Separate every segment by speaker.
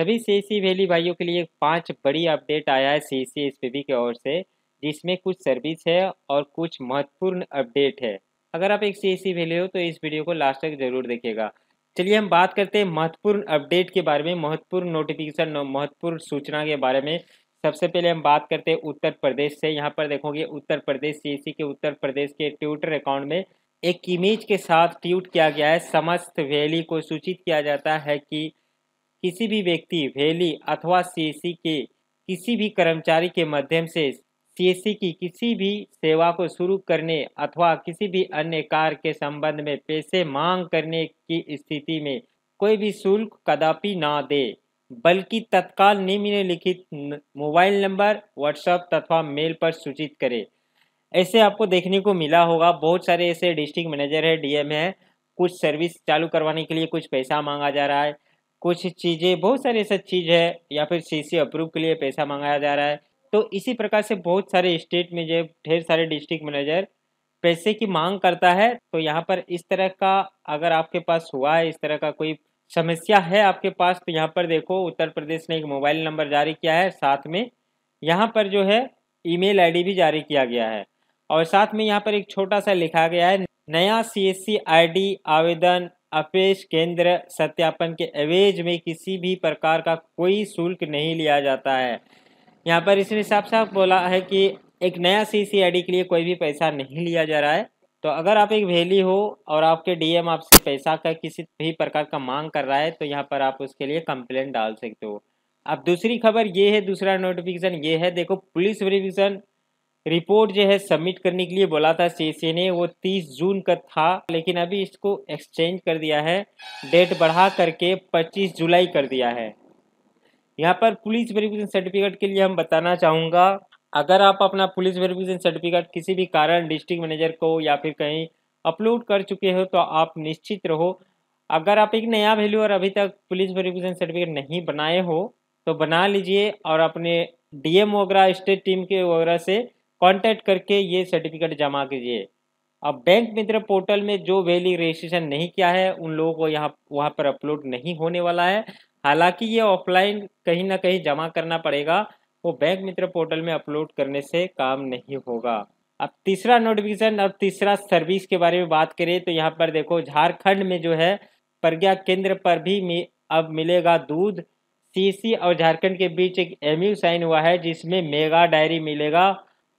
Speaker 1: सभी सी वैली भाइयों के लिए पांच बड़ी अपडेट आया है सी सी एस की ओर से जिसमें कुछ सर्विस है और कुछ महत्वपूर्ण अपडेट है अगर आप एक सी वैली हो तो इस वीडियो को लास्ट तक जरूर देखिएगा चलिए हम बात करते हैं महत्वपूर्ण अपडेट के बारे में महत्वपूर्ण नोटिफिकेशन महत्वपूर्ण सूचना के बारे में सबसे पहले हम बात करते हैं उत्तर प्रदेश से यहाँ पर देखोगे उत्तर प्रदेश सी के उत्तर प्रदेश के ट्विटर अकाउंट में एक इमेज के साथ ट्वीट किया गया है समस्त वैली को सूचित किया जाता है कि किसी भी व्यक्ति वेली अथवा सीएससी के किसी भी कर्मचारी के माध्यम से सीएससी की किसी भी सेवा को शुरू करने अथवा किसी भी अन्य कार्य के संबंध में पैसे मांग करने की स्थिति में कोई भी शुल्क कदापि ना दे बल्कि तत्काल निम्नलिखित मोबाइल नंबर व्हाट्सएप तथा मेल पर सूचित करें ऐसे आपको देखने को मिला होगा बहुत सारे ऐसे डिस्ट्रिक्ट मैनेजर है डीएम है कुछ सर्विस चालू करवाने के लिए कुछ पैसा मांगा जा रहा है कुछ चीज़ें बहुत सारी ऐसा चीज़ है या फिर सीसी अप्रूव के लिए पैसा मंगाया जा रहा है तो इसी प्रकार से बहुत सारे स्टेट में जो ढेर सारे डिस्ट्रिक्ट मैनेजर पैसे की मांग करता है तो यहाँ पर इस तरह का अगर आपके पास हुआ है इस तरह का कोई समस्या है आपके पास तो यहाँ पर देखो उत्तर प्रदेश ने एक मोबाइल नंबर जारी किया है साथ में यहाँ पर जो है ईमेल आईडी भी जारी किया गया है और साथ में यहाँ पर एक छोटा सा लिखा गया है नया सी एस आवेदन अपेश केंद्र सत्यापन के एवेज में किसी भी प्रकार का कोई शुल्क नहीं लिया जाता है यहाँ पर इसने साफ साफ बोला है कि एक नया सी के लिए कोई भी पैसा नहीं लिया जा रहा है तो अगर आप एक वैली हो और आपके डीएम आपसे पैसा का किसी भी प्रकार का मांग कर रहा है तो यहाँ पर आप उसके लिए कंप्लेंट डाल सकते हो अब दूसरी खबर ये है दूसरा नोटिफिकेशन ये है देखो पुलिस वेरिफिकेशन रिपोर्ट जो है सबमिट करने के लिए बोला था सी ने वो 30 जून का था लेकिन अभी इसको एक्सचेंज कर दिया है डेट बढ़ा करके 25 जुलाई कर दिया है यहाँ पर पुलिस वेरिफिकेशन सर्टिफिकेट के लिए हम बताना चाहूँगा अगर आप अपना पुलिस वेरिफिकेशन सर्टिफिकेट किसी भी कारण डिस्ट्रिक्ट मैनेजर को या फिर कहीं अपलोड कर चुके हो तो आप निश्चित रहो अगर आप एक नया वैल्यू और अभी तक पुलिस वेरिफिकेशन सर्टिफिकेट नहीं बनाए हो तो बना लीजिए और अपने डीएम वगैरह स्टेट टीम के वगैरह से कॉन्टैक्ट करके ये सर्टिफिकेट जमा कीजिए अब बैंक मित्र पोर्टल में जो वैली रजिस्ट्रेशन नहीं किया है उन लोगों को यहाँ वहाँ पर अपलोड नहीं होने वाला है हालांकि ये ऑफलाइन कहीं ना कहीं जमा करना पड़ेगा वो बैंक मित्र पोर्टल में अपलोड करने से काम नहीं होगा अब तीसरा नोटिफिकेशन अब तीसरा सर्विस के बारे में बात करें तो यहाँ पर देखो झारखंड में जो है प्रज्ञा केंद्र पर भी मि, अब मिलेगा दूध सीसी और झारखंड के बीच एक एमयू साइन हुआ है जिसमें मेगा डायरी मिलेगा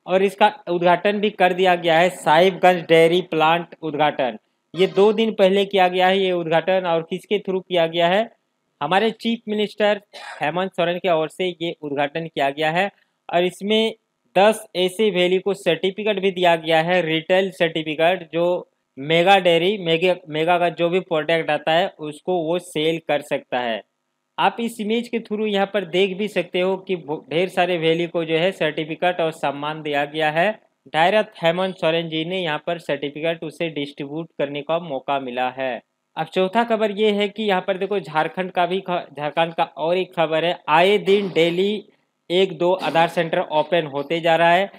Speaker 1: और इसका उद्घाटन भी कर दिया गया है साहिबगंज डेयरी प्लांट उद्घाटन ये दो दिन पहले किया गया है ये उद्घाटन और किसके थ्रू किया गया है हमारे चीफ मिनिस्टर हेमंत सोरेन की ओर से ये उद्घाटन किया गया है और इसमें दस ऐसे वैली को सर्टिफिकेट भी दिया गया है रिटेल सर्टिफिकेट जो मेगा डेयरी मेगा मेगा का जो भी प्रोडक्ट आता है उसको वो सेल कर सकता है आप इस इमेज के थ्रू यहाँ पर देख भी सकते हो कि ढेर सारे वैली को जो है सर्टिफिकेट और सम्मान दिया गया है डायरेक्ट हेमंत सोरेन जी ने यहाँ पर सर्टिफिकेट उसे डिस्ट्रीब्यूट करने का मौका मिला है अब चौथा खबर ये है कि यहाँ पर देखो झारखंड का भी झारखंड का और एक खबर है आए दिन डेली एक दो आधार सेंटर ओपन होते जा रहा है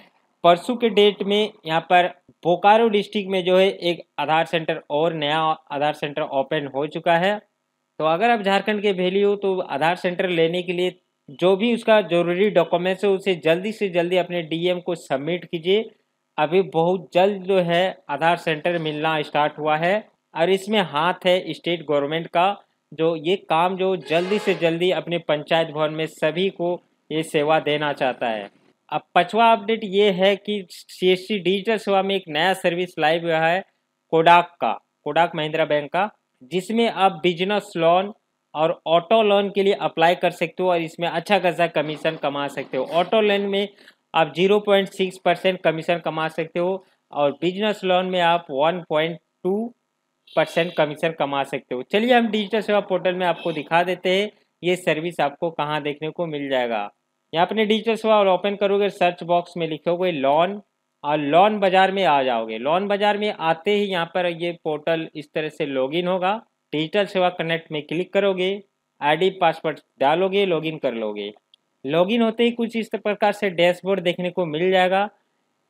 Speaker 1: परसों के डेट में यहाँ पर बोकारो डिस्ट्रिक्ट में जो है एक आधार सेंटर और नया आधार सेंटर ओपन हो चुका है तो अगर आप झारखंड के भेली हो तो आधार सेंटर लेने के लिए जो भी उसका जरूरी डॉक्यूमेंट्स है उसे जल्दी से जल्दी अपने डीएम को सबमिट कीजिए अभी बहुत जल्द जो है आधार सेंटर मिलना स्टार्ट हुआ है और इसमें हाथ है स्टेट गवर्नमेंट का जो ये काम जो जल्दी से जल्दी अपने पंचायत भवन में सभी को ये सेवा देना चाहता है अब पचवा अपडेट ये है कि सी डिजिटल सेवा में एक नया सर्विस लाइव हुआ है कोडाक का कोडाक महिंद्रा बैंक का जिसमें आप बिजनेस लोन और ऑटो लोन के लिए अप्लाई कर सकते हो और इसमें अच्छा खासा कमीशन कमा सकते हो ऑटो लोन में आप 0.6 परसेंट कमीशन कमा सकते हो और बिजनेस लोन में आप 1.2 परसेंट कमीशन कमा सकते हो चलिए हम डिजिटल सेवा पोर्टल में आपको दिखा देते हैं ये सर्विस आपको कहाँ देखने को मिल जाएगा यहाँ अपने डिजिटल सेवा और ओपन करोगे सर्च बॉक्स में लिखोगे लोन और लॉन बाज़ार में आ जाओगे लॉन बाज़ार में आते ही यहाँ पर ये पोर्टल इस तरह से लॉगिन होगा डिजिटल सेवा कनेक्ट में क्लिक करोगे आईडी पासवर्ड डालोगे लॉगिन कर लोगे लॉगिन होते ही कुछ इस प्रकार से डैशबोर्ड देखने को मिल जाएगा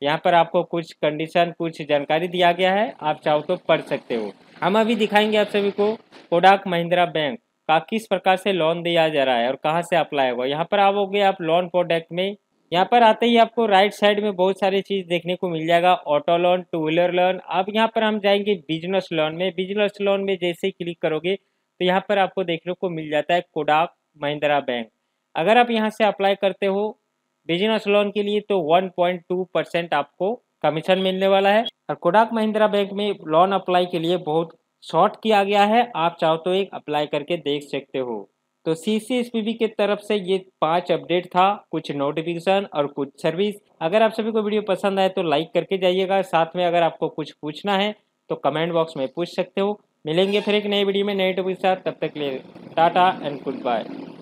Speaker 1: यहाँ पर आपको कुछ कंडीशन कुछ जानकारी दिया गया है आप चाहो तो पढ़ सकते हो हम अभी दिखाएंगे आप सभी को कोडाक महिंद्रा बैंक का किस प्रकार से लोन दिया जा रहा है और कहाँ से अप्लाई होगा यहाँ पर आओगे आप लोन प्रोडक्ट में यहाँ पर आते ही आपको राइट साइड में बहुत सारी चीज़ देखने को मिल जाएगा auto loan two wheeler loan अब यहाँ पर हम जाएंगे बिजनेस लोन में बिजनेस लोन में जैसे ही क्लिक करोगे तो यहाँ पर आपको देखने को मिल जाता है कोडाक महिंद्रा बैंक अगर आप यहाँ से अप्लाई करते हो बिजनेस लोन के लिए तो 1.2 परसेंट आपको कमीशन मिलने वाला है और कोडाक महिंद्रा बैंक में लोन अप्लाई के लिए बहुत शॉर्ट किया गया है आप चाहो तो एक अप्लाई करके देख सकते हो तो सी सी के तरफ से ये पांच अपडेट था कुछ नोटिफिकेशन और कुछ सर्विस अगर आप सभी को वीडियो पसंद आए तो लाइक करके जाइएगा साथ में अगर आपको कुछ पूछना है तो कमेंट बॉक्स में पूछ सकते हो मिलेंगे फिर एक नई वीडियो में नए टॉपिक के साथ तब तक के लिए टाटा एंड गुड बाय